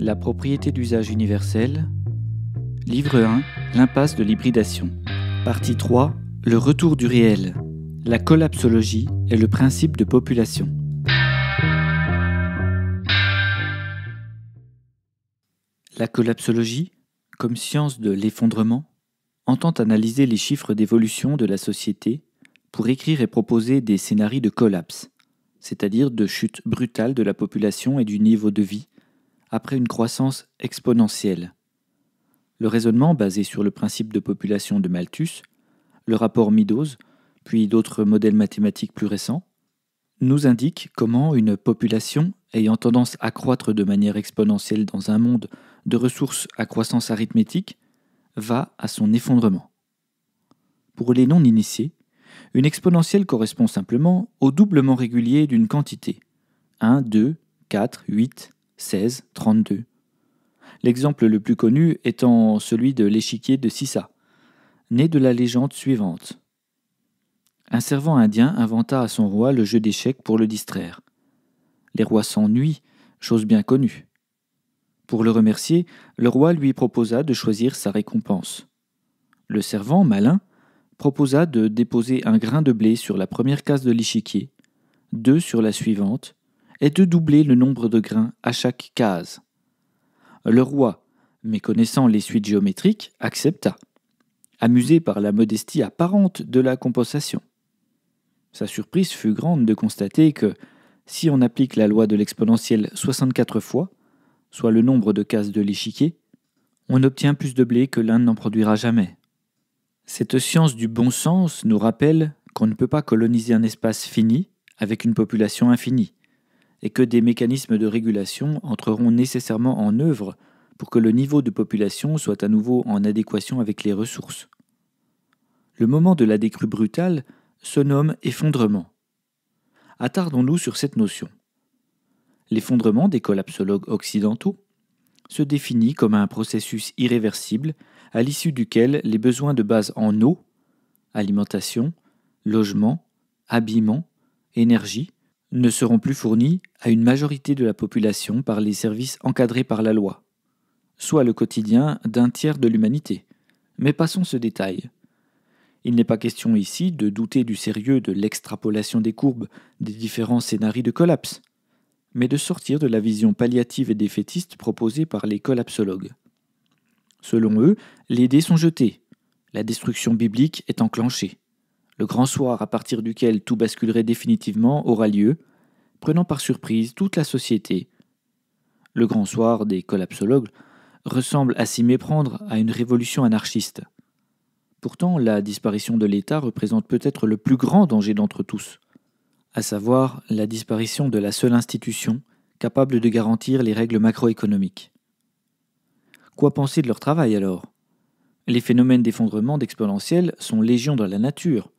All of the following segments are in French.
La propriété d'usage universel. Livre 1. L'impasse de l'hybridation. Partie 3. Le retour du réel. La collapsologie et le principe de population. La collapsologie, comme science de l'effondrement, entend analyser les chiffres d'évolution de la société pour écrire et proposer des scénarios de collapse, c'est-à-dire de chute brutale de la population et du niveau de vie après une croissance exponentielle. Le raisonnement basé sur le principe de population de Malthus, le rapport Meadows, puis d'autres modèles mathématiques plus récents, nous indique comment une population ayant tendance à croître de manière exponentielle dans un monde de ressources à croissance arithmétique va à son effondrement. Pour les non-initiés, une exponentielle correspond simplement au doublement régulier d'une quantité 1, 2, 4, 8, 16, L'exemple le plus connu étant celui de l'échiquier de Sissa, né de la légende suivante. Un servant indien inventa à son roi le jeu d'échecs pour le distraire. Les rois s'ennuient, chose bien connue. Pour le remercier, le roi lui proposa de choisir sa récompense. Le servant, malin, proposa de déposer un grain de blé sur la première case de l'échiquier, deux sur la suivante, est de doubler le nombre de grains à chaque case. Le roi, méconnaissant les suites géométriques, accepta, amusé par la modestie apparente de la compensation. Sa surprise fut grande de constater que, si on applique la loi de l'exponentielle 64 fois, soit le nombre de cases de l'échiquier, on obtient plus de blé que l'Inde n'en produira jamais. Cette science du bon sens nous rappelle qu'on ne peut pas coloniser un espace fini avec une population infinie, et que des mécanismes de régulation entreront nécessairement en œuvre pour que le niveau de population soit à nouveau en adéquation avec les ressources. Le moment de la décrue brutale se nomme effondrement. Attardons-nous sur cette notion. L'effondrement des collapsologues occidentaux se définit comme un processus irréversible à l'issue duquel les besoins de base en eau, alimentation, logement, habillement, énergie ne seront plus fournis à une majorité de la population par les services encadrés par la loi, soit le quotidien d'un tiers de l'humanité. Mais passons ce détail. Il n'est pas question ici de douter du sérieux de l'extrapolation des courbes des différents scénarios de collapse, mais de sortir de la vision palliative et défaitiste proposée par les collapsologues. Selon eux, les dés sont jetés, la destruction biblique est enclenchée. Le grand soir à partir duquel tout basculerait définitivement aura lieu, prenant par surprise toute la société. Le grand soir des collapsologues ressemble à s'y méprendre à une révolution anarchiste. Pourtant, la disparition de l'État représente peut-être le plus grand danger d'entre tous, à savoir la disparition de la seule institution capable de garantir les règles macroéconomiques. Quoi penser de leur travail alors Les phénomènes d'effondrement d'exponentiel sont légions dans la nature,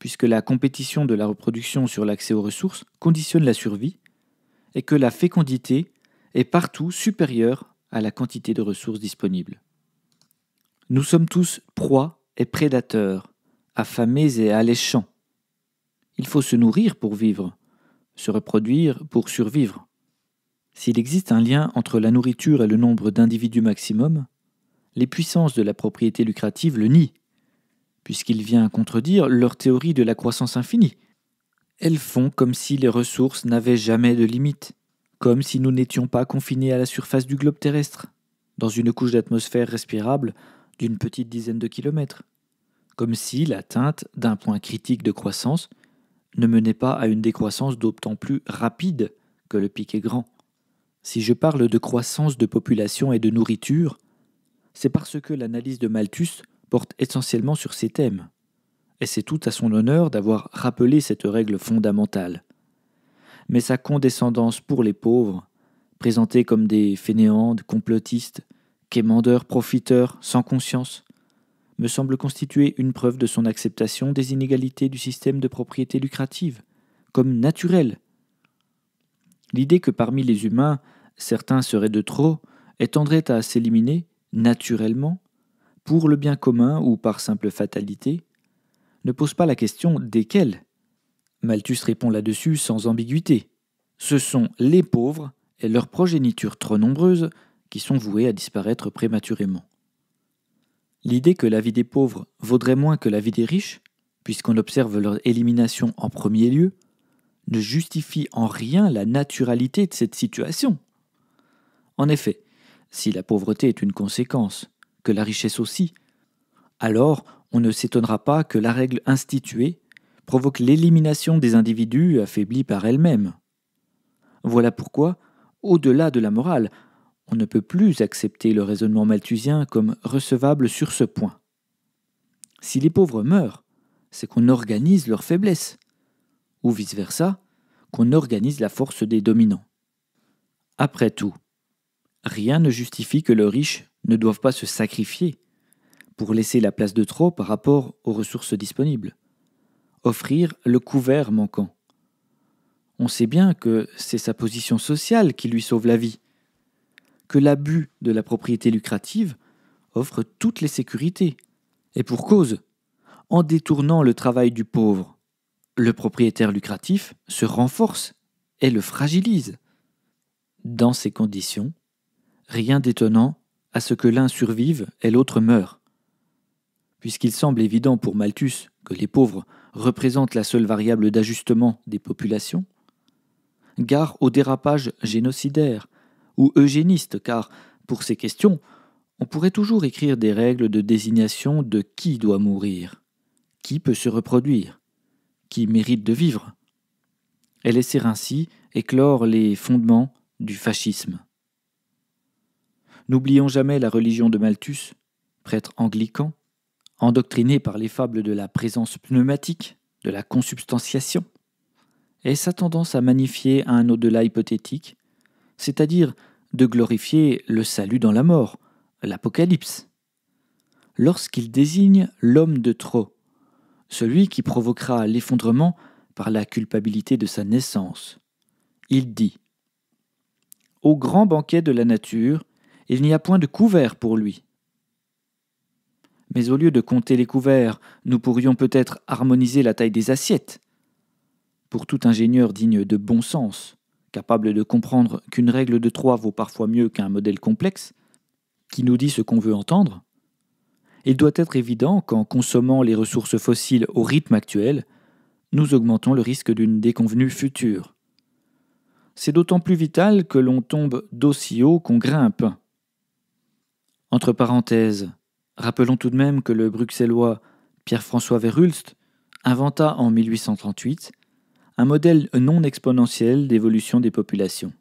puisque la compétition de la reproduction sur l'accès aux ressources conditionne la survie, et que la fécondité est partout supérieure à la quantité de ressources disponibles. Nous sommes tous proies et prédateurs, affamés et alléchants. Il faut se nourrir pour vivre, se reproduire pour survivre. S'il existe un lien entre la nourriture et le nombre d'individus maximum, les puissances de la propriété lucrative le nient puisqu'il vient contredire leur théorie de la croissance infinie. Elles font comme si les ressources n'avaient jamais de limite, comme si nous n'étions pas confinés à la surface du globe terrestre, dans une couche d'atmosphère respirable d'une petite dizaine de kilomètres, comme si l'atteinte d'un point critique de croissance ne menait pas à une décroissance d'autant plus rapide que le pic est grand. Si je parle de croissance de population et de nourriture, c'est parce que l'analyse de Malthus porte essentiellement sur ces thèmes, et c'est tout à son honneur d'avoir rappelé cette règle fondamentale. Mais sa condescendance pour les pauvres, présentés comme des fainéandes, complotistes, quémandeurs, profiteurs, sans conscience, me semble constituer une preuve de son acceptation des inégalités du système de propriété lucrative, comme naturelle. L'idée que parmi les humains, certains seraient de trop, et tendrait à s'éliminer, naturellement, pour le bien commun ou par simple fatalité, ne pose pas la question desquels. Malthus répond là-dessus sans ambiguïté. Ce sont les pauvres et leurs progénitures trop nombreuses qui sont vouées à disparaître prématurément. L'idée que la vie des pauvres vaudrait moins que la vie des riches, puisqu'on observe leur élimination en premier lieu, ne justifie en rien la naturalité de cette situation. En effet, si la pauvreté est une conséquence, que la richesse aussi. Alors, on ne s'étonnera pas que la règle instituée provoque l'élimination des individus affaiblis par elle-même. Voilà pourquoi, au-delà de la morale, on ne peut plus accepter le raisonnement malthusien comme recevable sur ce point. Si les pauvres meurent, c'est qu'on organise leur faiblesse, ou vice-versa, qu'on organise la force des dominants. Après tout, rien ne justifie que le riche ne doivent pas se sacrifier pour laisser la place de trop par rapport aux ressources disponibles. Offrir le couvert manquant. On sait bien que c'est sa position sociale qui lui sauve la vie, que l'abus de la propriété lucrative offre toutes les sécurités, et pour cause, en détournant le travail du pauvre, le propriétaire lucratif se renforce et le fragilise. Dans ces conditions, rien d'étonnant à ce que l'un survive et l'autre meure. Puisqu'il semble évident pour Malthus que les pauvres représentent la seule variable d'ajustement des populations, gare au dérapage génocidaire ou eugéniste, car, pour ces questions, on pourrait toujours écrire des règles de désignation de qui doit mourir, qui peut se reproduire, qui mérite de vivre, et laisser ainsi éclore les fondements du fascisme. N'oublions jamais la religion de Malthus, prêtre anglican, endoctriné par les fables de la présence pneumatique, de la consubstantiation, et sa tendance à magnifier un au-delà hypothétique, c'est-à-dire de glorifier le salut dans la mort, l'Apocalypse, lorsqu'il désigne l'homme de trop, celui qui provoquera l'effondrement par la culpabilité de sa naissance. Il dit Au grand banquet de la nature, il n'y a point de couvert pour lui. Mais au lieu de compter les couverts, nous pourrions peut-être harmoniser la taille des assiettes. Pour tout ingénieur digne de bon sens, capable de comprendre qu'une règle de trois vaut parfois mieux qu'un modèle complexe, qui nous dit ce qu'on veut entendre, il doit être évident qu'en consommant les ressources fossiles au rythme actuel, nous augmentons le risque d'une déconvenue future. C'est d'autant plus vital que l'on tombe d'aussi haut qu'on grimpe, entre parenthèses, rappelons tout de même que le bruxellois Pierre-François Verhulst inventa en 1838 un modèle non exponentiel d'évolution des populations.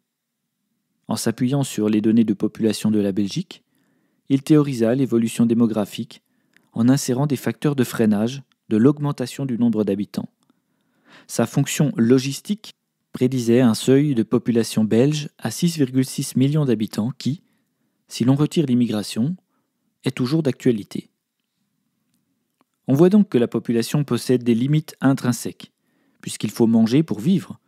En s'appuyant sur les données de population de la Belgique, il théorisa l'évolution démographique en insérant des facteurs de freinage de l'augmentation du nombre d'habitants. Sa fonction logistique prédisait un seuil de population belge à 6,6 millions d'habitants qui, si l'on retire l'immigration, est toujours d'actualité. On voit donc que la population possède des limites intrinsèques, puisqu'il faut manger pour vivre,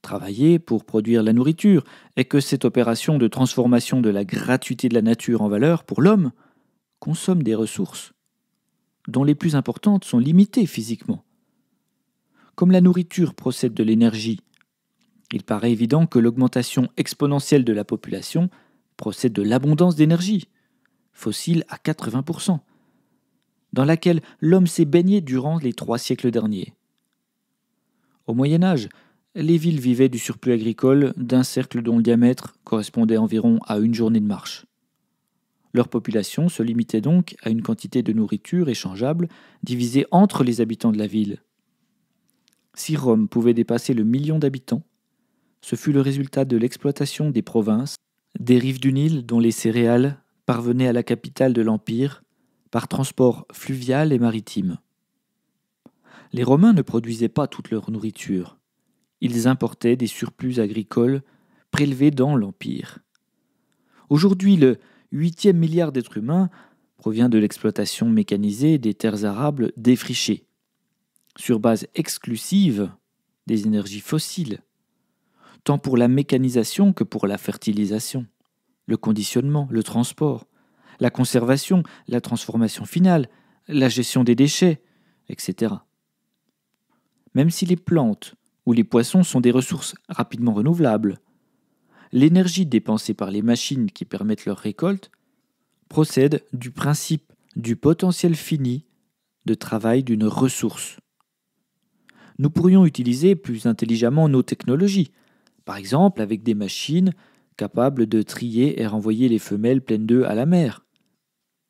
travailler pour produire la nourriture, et que cette opération de transformation de la gratuité de la nature en valeur pour l'homme consomme des ressources, dont les plus importantes sont limitées physiquement. Comme la nourriture procède de l'énergie, il paraît évident que l'augmentation exponentielle de la population procède de l'abondance d'énergie, fossile à 80%, dans laquelle l'homme s'est baigné durant les trois siècles derniers. Au Moyen Âge, les villes vivaient du surplus agricole d'un cercle dont le diamètre correspondait environ à une journée de marche. Leur population se limitait donc à une quantité de nourriture échangeable divisée entre les habitants de la ville. Si Rome pouvait dépasser le million d'habitants, ce fut le résultat de l'exploitation des provinces des rives du Nil dont les céréales parvenaient à la capitale de l'Empire par transport fluvial et maritime. Les Romains ne produisaient pas toute leur nourriture. Ils importaient des surplus agricoles prélevés dans l'Empire. Aujourd'hui, le huitième milliard d'êtres humains provient de l'exploitation mécanisée des terres arables défrichées, sur base exclusive des énergies fossiles tant pour la mécanisation que pour la fertilisation, le conditionnement, le transport, la conservation, la transformation finale, la gestion des déchets, etc. Même si les plantes ou les poissons sont des ressources rapidement renouvelables, l'énergie dépensée par les machines qui permettent leur récolte procède du principe du potentiel fini de travail d'une ressource. Nous pourrions utiliser plus intelligemment nos technologies par exemple, avec des machines capables de trier et renvoyer les femelles pleines d'œufs à la mer.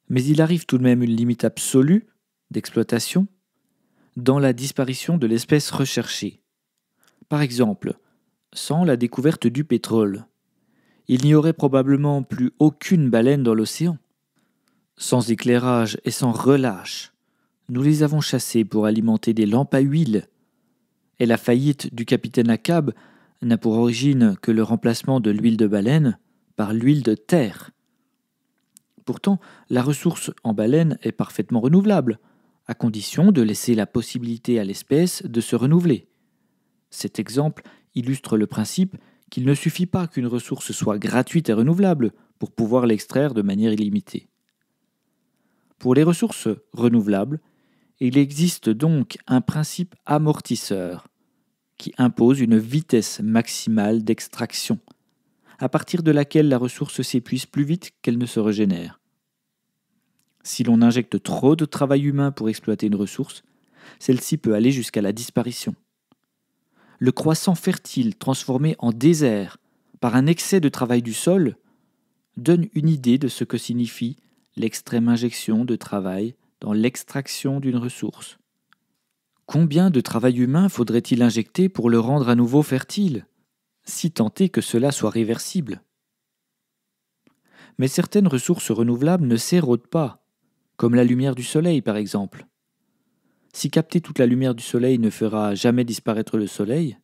Mais il arrive tout de même une limite absolue d'exploitation dans la disparition de l'espèce recherchée. Par exemple, sans la découverte du pétrole, il n'y aurait probablement plus aucune baleine dans l'océan. Sans éclairage et sans relâche, nous les avons chassées pour alimenter des lampes à huile. Et la faillite du capitaine Akab, n'a pour origine que le remplacement de l'huile de baleine par l'huile de terre. Pourtant, la ressource en baleine est parfaitement renouvelable, à condition de laisser la possibilité à l'espèce de se renouveler. Cet exemple illustre le principe qu'il ne suffit pas qu'une ressource soit gratuite et renouvelable pour pouvoir l'extraire de manière illimitée. Pour les ressources renouvelables, il existe donc un principe amortisseur, qui impose une vitesse maximale d'extraction, à partir de laquelle la ressource s'épuise plus vite qu'elle ne se régénère. Si l'on injecte trop de travail humain pour exploiter une ressource, celle-ci peut aller jusqu'à la disparition. Le croissant fertile transformé en désert par un excès de travail du sol donne une idée de ce que signifie l'extrême injection de travail dans l'extraction d'une ressource. Combien de travail humain faudrait-il injecter pour le rendre à nouveau fertile, si tant est que cela soit réversible Mais certaines ressources renouvelables ne s'érodent pas, comme la lumière du soleil par exemple. Si capter toute la lumière du soleil ne fera jamais disparaître le soleil,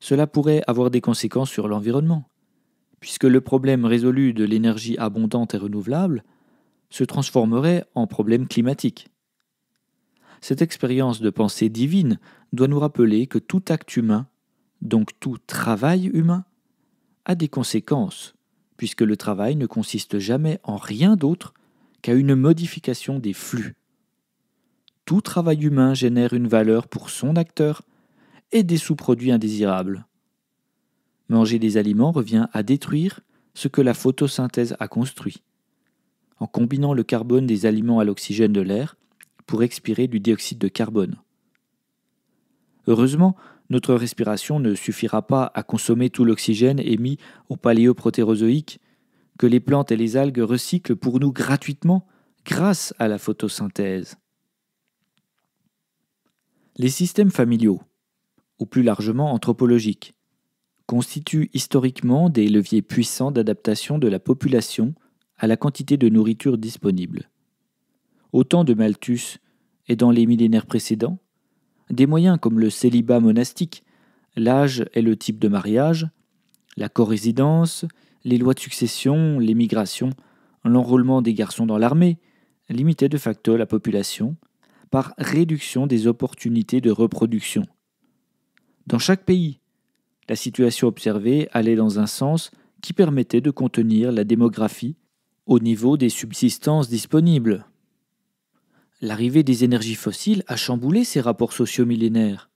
cela pourrait avoir des conséquences sur l'environnement, puisque le problème résolu de l'énergie abondante et renouvelable se transformerait en problème climatique. Cette expérience de pensée divine doit nous rappeler que tout acte humain, donc tout travail humain, a des conséquences, puisque le travail ne consiste jamais en rien d'autre qu'à une modification des flux. Tout travail humain génère une valeur pour son acteur et des sous-produits indésirables. Manger des aliments revient à détruire ce que la photosynthèse a construit. En combinant le carbone des aliments à l'oxygène de l'air, pour expirer du dioxyde de carbone. Heureusement, notre respiration ne suffira pas à consommer tout l'oxygène émis au paléoprotérozoïque que les plantes et les algues recyclent pour nous gratuitement grâce à la photosynthèse. Les systèmes familiaux, ou plus largement anthropologiques, constituent historiquement des leviers puissants d'adaptation de la population à la quantité de nourriture disponible. Autant temps de Malthus et dans les millénaires précédents, des moyens comme le célibat monastique, l'âge et le type de mariage, la co-résidence, les lois de succession, l'émigration, l'enrôlement des garçons dans l'armée, limitaient de facto la population par réduction des opportunités de reproduction. Dans chaque pays, la situation observée allait dans un sens qui permettait de contenir la démographie au niveau des subsistances disponibles. L'arrivée des énergies fossiles a chamboulé ces rapports sociaux millénaires,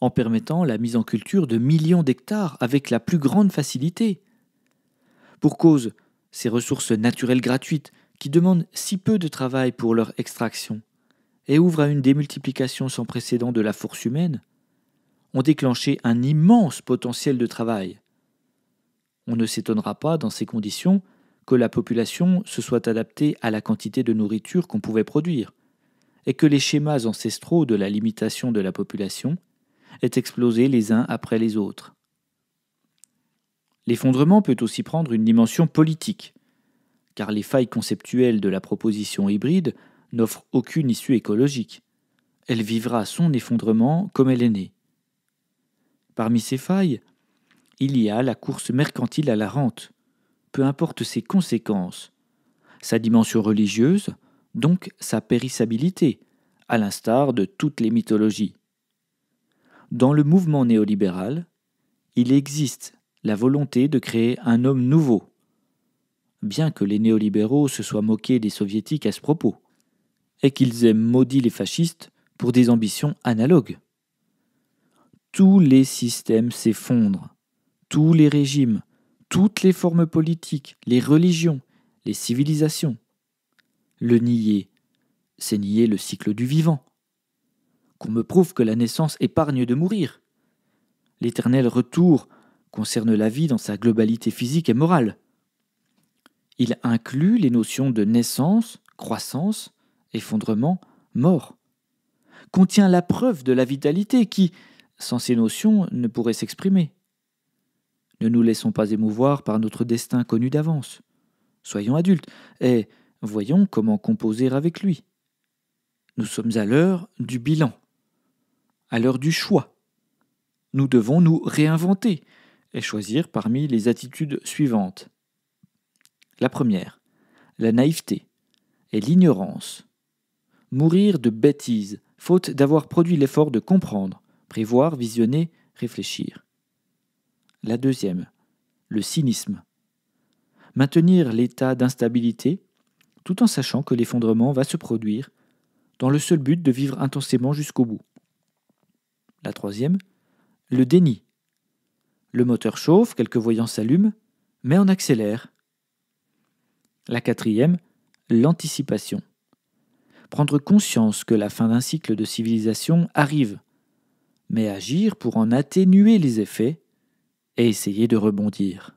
en permettant la mise en culture de millions d'hectares avec la plus grande facilité. Pour cause, ces ressources naturelles gratuites, qui demandent si peu de travail pour leur extraction, et ouvrent à une démultiplication sans précédent de la force humaine, ont déclenché un immense potentiel de travail. On ne s'étonnera pas, dans ces conditions, que la population se soit adaptée à la quantité de nourriture qu'on pouvait produire et que les schémas ancestraux de la limitation de la population aient explosé les uns après les autres. L'effondrement peut aussi prendre une dimension politique, car les failles conceptuelles de la proposition hybride n'offrent aucune issue écologique. Elle vivra son effondrement comme elle est née. Parmi ces failles, il y a la course mercantile à la rente, peu importe ses conséquences, sa dimension religieuse, donc sa périssabilité, à l'instar de toutes les mythologies. Dans le mouvement néolibéral, il existe la volonté de créer un homme nouveau, bien que les néolibéraux se soient moqués des soviétiques à ce propos, et qu'ils aient maudit les fascistes pour des ambitions analogues. Tous les systèmes s'effondrent, tous les régimes, toutes les formes politiques, les religions, les civilisations. Le nier, c'est nier le cycle du vivant. Qu'on me prouve que la naissance épargne de mourir. L'éternel retour concerne la vie dans sa globalité physique et morale. Il inclut les notions de naissance, croissance, effondrement, mort. Contient la preuve de la vitalité qui, sans ces notions, ne pourrait s'exprimer. Ne nous laissons pas émouvoir par notre destin connu d'avance. Soyons adultes et Voyons comment composer avec lui. Nous sommes à l'heure du bilan, à l'heure du choix. Nous devons nous réinventer et choisir parmi les attitudes suivantes. La première, la naïveté et l'ignorance. Mourir de bêtises, faute d'avoir produit l'effort de comprendre, prévoir, visionner, réfléchir. La deuxième, le cynisme. Maintenir l'état d'instabilité, tout en sachant que l'effondrement va se produire, dans le seul but de vivre intensément jusqu'au bout. La troisième, le déni. Le moteur chauffe, quelques voyants s'allument, mais on accélère. La quatrième, l'anticipation. Prendre conscience que la fin d'un cycle de civilisation arrive, mais agir pour en atténuer les effets et essayer de rebondir.